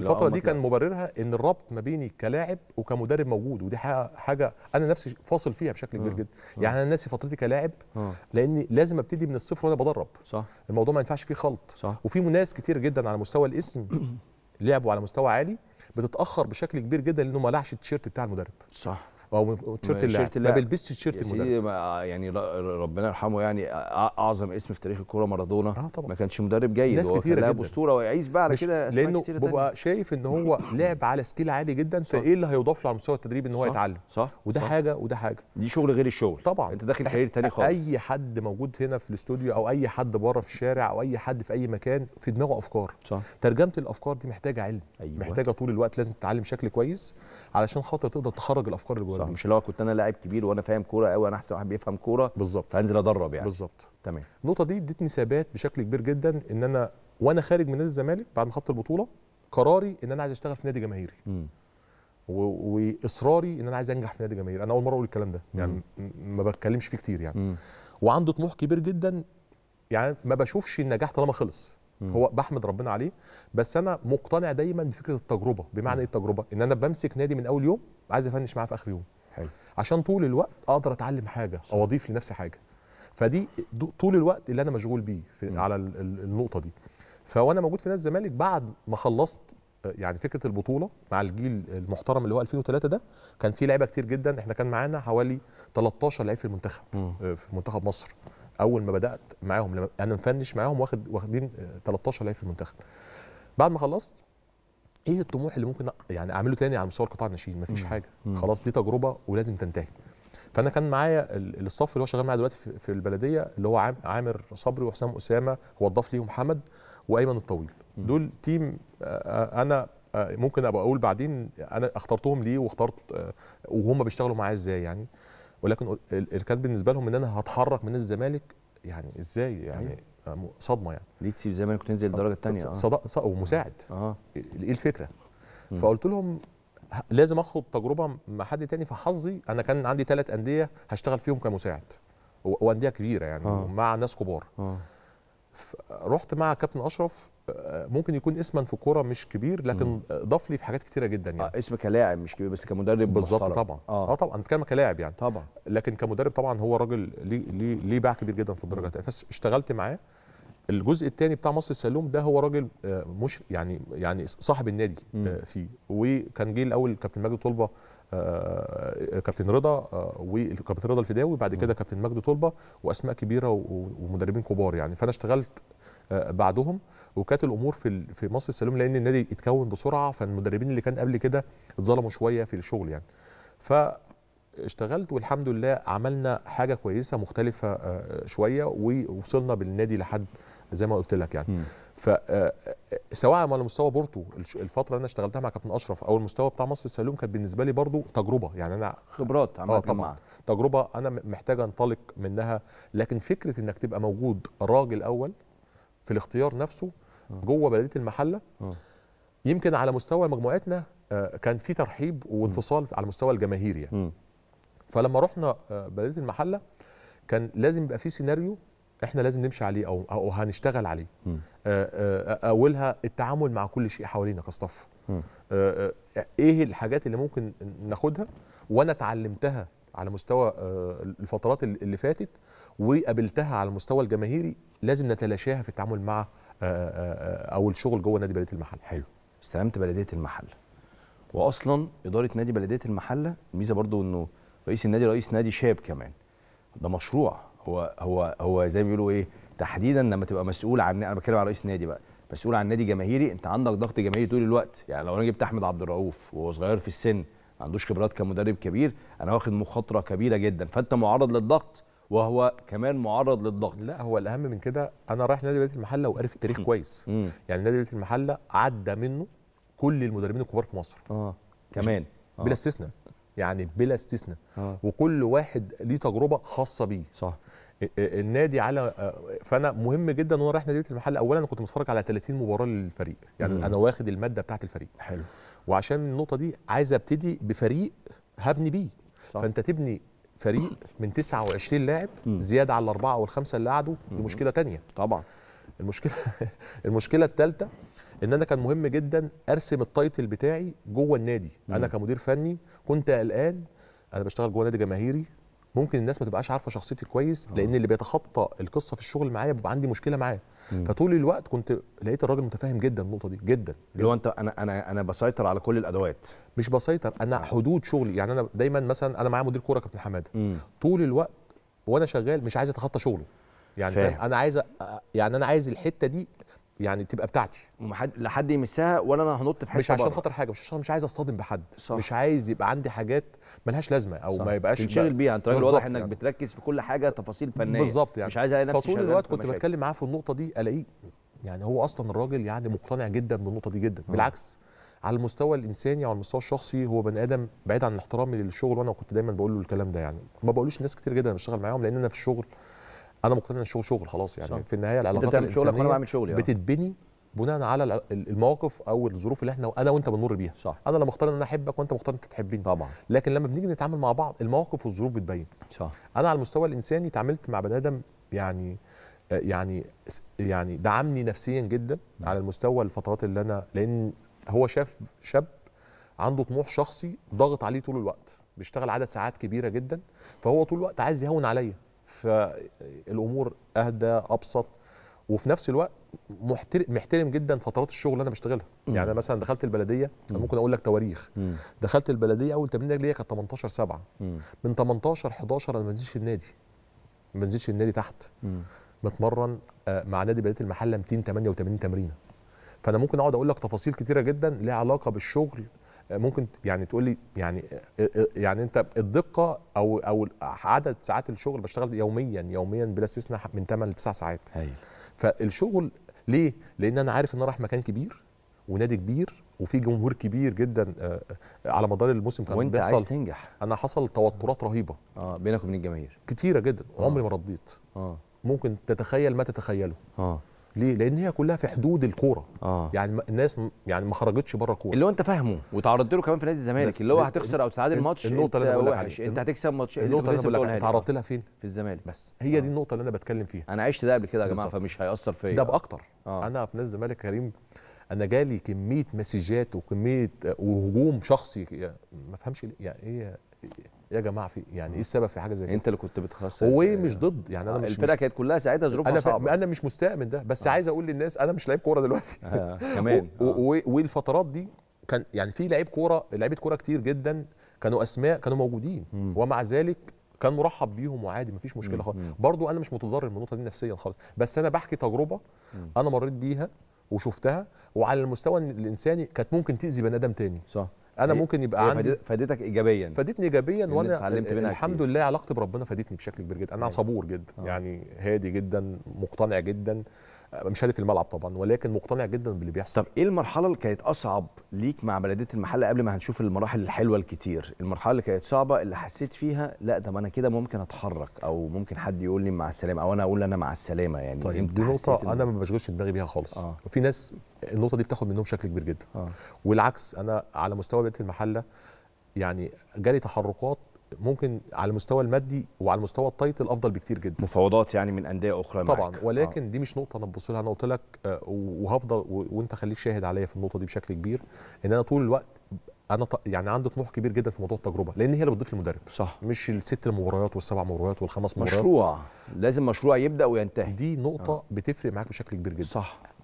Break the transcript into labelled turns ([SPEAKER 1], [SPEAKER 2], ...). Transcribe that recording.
[SPEAKER 1] الفتره دي كان
[SPEAKER 2] مبررها ان الربط ما بيني كلاعب وكمدرب موجود ودي حاجه انا نفسي فاصل فيها بشكل كبير آه، جدا آه. يعني انا ناسي فترتي كلاعب آه. لاني لازم ابتدي من الصفر وانا بدرب صح الموضوع ما ينفعش فيه خلط صح وفي ناس كتير جدا على مستوى الاسم لعبوا على مستوى عالي بتتاخر بشكل كبير جدا لانه ما لعش التيشيرت بتاع المدرب صح او تيشيرت اللاعب ما بيلبسش تيشيرت المدرب يعني ربنا يرحمه يعني اعظم اسم في تاريخ الكوره مارادونا آه طبعا. ما كانش مدرب جيد ناس هو كتير لاعب اسطوره ويعيش بقى على كده لانه ببقى شايف ان هو لعب على سكيل عالي جدا فايه اللي هيضاف له على مستوى التدريب ان هو صح يتعلم صح وده صح حاجه وده حاجه دي شغل غير الشغل طبعا انت داخل كارير تاني خالص اي حد موجود هنا في الاستوديو او اي حد بره في الشارع او اي حد في اي مكان في دماغه افكار صح. ترجمه الافكار دي محتاجه علم أيوة. محتاجه طول الوقت لازم تتعلم شكل كويس علشان خاطر تقدر تخرج الافكار اللي صح مش اللي هو كنت انا لاعب كبير وانا فاهم كوره قوي انا احسن واحد بيفهم كوره بالظبط هنزل ادرب يعني بالظبط تمام النقطه دي ادتني ثبات بشكل كبير جدا ان انا وانا خارج من نادي الزمالك بعد ما خدت البطوله قراري ان انا عايز اشتغل في نادي جماهيري واصراري ان انا عايز انجح في نادي جماهيري انا اول مره اقول الكلام ده يعني ما بتكلمش فيه كتير يعني م. وعنده طموح كبير جدا يعني ما بشوفش النجاح طالما خلص هو بحمد ربنا عليه بس انا مقتنع دايما بفكره التجربه بمعنى ايه التجربه ان انا بمسك نادي من اول يوم عايز افنش معاه في اخر يوم حلو عشان طول الوقت اقدر اتعلم حاجه او اضيف لنفسي حاجه فدي طول الوقت اللي انا مشغول بيه في على النقطه دي فوانا موجود في نادي الزمالك بعد ما خلصت آه، يعني فكره البطوله مع الجيل المحترم اللي هو 2003 ده كان في لعيبه كتير جدا احنا كان معانا حوالي 13 لعيب في المنتخب م. آه، في منتخب مصر اول ما بدات معاهم انا مفنش معاهم واخد واخدين 13 آه، لعيب في المنتخب بعد ما خلصت ايه الطموح اللي ممكن يعني اعمله تاني على مستوى القطاع الناشئين مفيش حاجه خلاص دي تجربه ولازم تنتهي فانا كان معايا الاستاف اللي هو شغال معايا دلوقتي في البلديه اللي هو عامر صبري وحسام اسامه هو اضاف ليهم حمد وايمن الطويل دول تيم انا ممكن ابقى اقول بعدين انا اخترتهم ليه واخترت وهم بيشتغلوا معايا ازاي يعني ولكن كان بالنسبه لهم ان انا هتحرك من الزمالك يعني ازاي يعني أيوه. صدمه يعني ليتسي ما كنت تنزل الدرجه آه، الثانيه آه. صدق ومساعد آه. اه ايه الفكره فقلت لهم لازم اخد تجربه مع حد تاني فحظي انا كان عندي ثلاث انديه هشتغل فيهم كمساعد وانديه كبيره يعني آه. مع ناس كبار آه. رحت مع كابتن اشرف ممكن يكون اسما في الكوره مش كبير لكن ضاف لي في حاجات كتيره جدا يعني آه اسم كلاعب مش كبير بس كمدرب بالظبط طبعا اه, آه طبعا بتكلم كلاعب يعني طبعا لكن كمدرب طبعا هو راجل ليه ليه ليه باع كبير جدا في الدرجات فاشتغلت معاه الجزء الثاني بتاع مصر السلوم ده هو راجل آه، مش يعني يعني صاحب النادي آه، فيه وكان جه الاول كابتن مجدي طلبه آه، كابتن رضا وكابتن رضا الفداوي بعد كده كابتن مجدي طلبه واسماء كبيره ومدربين كبار يعني فانا اشتغلت آه، بعدهم وكانت الامور في في مصر السلوم لان النادي اتكون بسرعه فالمدربين اللي كان قبل كده اتظلموا شويه في الشغل يعني فاشتغلت والحمد لله عملنا حاجه كويسه مختلفه آه، شويه ووصلنا بالنادي لحد زي ما قلت لك يعني ف آه، سواء على مستوى بورتو الفتره اللي انا اشتغلتها مع كابتن اشرف او المستوى بتاع مصر السلوم كانت بالنسبه لي برضو تجربه يعني انا خبرات عملت آه طبعا تجربه انا محتاج انطلق منها لكن فكره انك تبقى موجود راجل اول في الاختيار نفسه آه. جوه بلديه المحله آه. يمكن على مستوى مجموعتنا آه، كان في ترحيب وانفصال على المستوى الجماهيري يعني فلما رحنا بلديه المحله كان لازم يبقى في سيناريو احنا لازم نمشي عليه او او هنشتغل عليه اولها التعامل مع كل شيء حوالينا كاصطف ايه الحاجات اللي ممكن ناخدها وانا اتعلمتها على مستوى آه، الفترات اللي فاتت وقابلتها على المستوى الجماهيري لازم نتلاشاها في التعامل مع آه، آه، او الشغل جوه نادي بلديه المحل حلو استلمت بلديه المحل واصلا اداره نادي بلديه المحله الميزه برضو انه رئيس النادي رئيس نادي شاب كمان ده مشروع هو هو هو زي ما بيقولوا ايه تحديدا لما تبقى مسؤول عن انا بتكلم على رئيس نادي بقى مسؤول عن نادي جماهيري انت عندك ضغط جماهيري طول الوقت يعني لو انا جبت احمد عبد الرؤوف وهو صغير في السن ما عندوش خبرات كمدرب كبير انا واخد مخاطره كبيره جدا فانت معرض للضغط وهو كمان معرض للضغط لا هو الاهم من كده انا رايح نادي بيت المحله وعارف التاريخ كويس يعني نادي بيت المحله عدى منه كل المدربين الكبار في مصر اه كمان آه. بلا استثناء يعني بلا استثناء آه. وكل واحد ليه تجربه خاصه بيه صح آه، آه، النادي على آه، فانا مهم جدا وانا رايح نادي المحل اولا انا كنت متفرج على 30 مباراه للفريق يعني مم. انا واخد الماده بتاعه الفريق حلو وعشان النقطه دي عايز ابتدي بفريق هبني بيه صح. فانت تبني فريق من 29 لاعب زياده على الاربعه او الخمسه اللي قعدوا دي مشكله ثانيه طبعا المشكله المشكله الثالثه ان انا كان مهم جدا ارسم التايتل بتاعي جوه النادي مم. انا كمدير فني كنت قلقان انا بشتغل جوه نادي جماهيري ممكن الناس ما تبقاش عارفه شخصيتي كويس أوه. لان اللي بيتخطى القصه في الشغل معايا بيبقى عندي مشكله معاه فطول الوقت كنت لقيت الراجل متفاهم جدا النقطه دي جدا اللي هو انت انا انا انا بسيطر على كل الادوات مش بسيطر انا آه. حدود شغلي يعني انا دايما مثلا انا معايا مدير كوره كابتن حماده طول الوقت وانا شغال مش عايز اتخطى شغله يعني فاهم. انا عايز أ... يعني انا عايز الحته دي يعني تبقى بتاعتي ومحد لا حد يمسها ولا انا هنط في حته مش عشان بره. خاطر حاجه مش عشان مش عايز اصطدم بحد صح. مش عايز يبقى عندي حاجات ملهاش لازمه او صح. ما يبقاش تنشغل بيها انت راجل واضح انك يعني. بتركز في كل حاجه تفاصيل فنيه بالظبط يعني مش عايز الاقي نفسي فطول الوقت كنت بتكلم معاه في النقطه دي الاقيه يعني هو اصلا الراجل يعني مقتنع جدا بالنقطه دي جدا م. آه. بالعكس على المستوى الانساني وعلى المستوى الشخصي هو بني ادم بعيد عن احترامي للشغل وانا كنت دايما بقول له الكلام ده يعني ما بقولوش ناس كتير جدا بشتغل معاهم لان انا في الشغل انا مقتنع ان الشغل شغل خلاص يعني صح. في النهايه العلاقات شغلك وانا بعمل شغلي آه. بتتبني بناء على المواقف او الظروف اللي احنا انا وانت بنمر بيها صح. انا لما اختار ان انا احبك وانت مختار انت تحبني طبعا لكن لما بنيجي نتعامل مع بعض المواقف والظروف بتبين صح انا على المستوى الانساني اتعاملت مع بني ادم يعني آه، يعني يعني دعمني نفسيا جدا نعم. على المستوى الفترات اللي انا لان هو شاف شاب عنده طموح شخصي ضاغط عليه طول الوقت بيشتغل عدد ساعات كبيره جدا فهو طول الوقت عايز يهون عليا فالامور اهدى ابسط وفي نفس الوقت محترم جدا فترات الشغل اللي انا بشتغلها يعني انا مثلا دخلت البلديه مم. ممكن اقول لك تواريخ دخلت البلديه اول تمرين ليا كانت 18 7 من 18 11 انا ما بنزلش النادي ما بنزلش النادي تحت بتمرن آه، مع نادي بلديه المحله 288 تمرينه فانا ممكن اقعد اقول لك تفاصيل كتيره جدا ليها علاقه بالشغل ممكن يعني تقول لي يعني آه، آه، آه، يعني انت الدقه او او عدد ساعات الشغل بشتغل يوميا يوميا بلا استثناء من 8 ل 9 ساعات هي. أيوه. فالشغل ليه لان انا عارف ان انا رايح مكان كبير ونادي كبير وفي جمهور كبير جدا على مدار الموسم كان وانت بيحصل عايز تنجح انا حصل توترات رهيبه اه بينك وبين الجماهير كتيره جدا آه. عمري ما رديت اه ممكن تتخيل ما تتخيله اه ليه؟ لان هي كلها في حدود الكوره آه. يعني الناس يعني ما خرجتش بره الكوره اللي هو انت فاهمه وتعرضت له كمان في نادي الزمالك اللي هو هتخسر او تعادل ماتش النقطه اللي انا بقول لك عليها انت هتكسب ماتش النقطه اللي انا بقول لك تعرضت لها فين؟ في الزمالك بس هي آه. دي النقطه اللي انا بتكلم فيها انا عشت ده قبل كده يا جماعه فمش هياثر فيا ده باكتر آه. انا في نادي الزمالك كريم انا جالي كميه مسجات وكميه آه، وهجوم شخصي ما افهمش يعني ايه يا جماعه في يعني ايه السبب في حاجه زي كده انت اللي كنت بتخسر ومش ضد يعني انا آه، مش الفرقه كانت كلها ساعتها ظروفها صعبه انا مش مستاء من ده بس آه. عايز اقول للناس انا مش لعيب كوره دلوقتي آه. كمان آه. والفترات دي كان يعني في لعيب كوره لعيبه كوره كتير جدا كانوا اسماء كانوا موجودين م. ومع ذلك كان مرحب بيهم وعادي مفيش مشكله خالص برضو انا مش متضرر من النقطه دي نفسيا خالص بس انا بحكي تجربه م. انا مريت بيها وشفتها وعلى المستوى الانساني كانت ممكن تاذي بني ادم تاني صح انا ممكن يبقى عندي فادتك ايجابيا فادتني ايجابيا يعني وانا اتعلمت منها الحمد لله علاقتي بربنا فادتني بشكل كبير جدا انا أيوة. صبور جدا آه. يعني هادي جدا مقتنع جدا آه، مش هادي في الملعب طبعا ولكن مقتنع جدا باللي بيحصل طب ايه المرحله اللي كانت اصعب ليك مع بلديه المحله قبل ما هنشوف المراحل الحلوه الكتير المرحله اللي كانت صعبه اللي حسيت فيها لا ده انا كده ممكن اتحرك او ممكن حد يقول لي مع السلامه او انا اقول انا مع السلامه يعني طيب دي نقطه انا ما بشغلش دماغي بيها خالص آه. وفي ناس النقطه دي بتاخد منهم شكل كبير جدا آه. والعكس انا على مستوى بيت المحله يعني جالي تحركات ممكن على المستوى المادي وعلى المستوى التايتل افضل بكتير جدا مفاوضات يعني من انديه اخرى طبعا معك. ولكن آه. دي مش نقطه انا ببص لها انا قلت لك آه، وهفضل وانت خليك شاهد عليا في النقطه دي بشكل كبير ان انا طول الوقت انا يعني عندي طموح كبير جدا في موضوع التجربه لان هي اللي بتضيف للمدرب صح مش الست مباريات والسبع مباريات والخمس مباريات مشروع لازم مشروع يبدا وينتهي دي نقطه آه. بتفرق معاك بشكل كبير جدا صح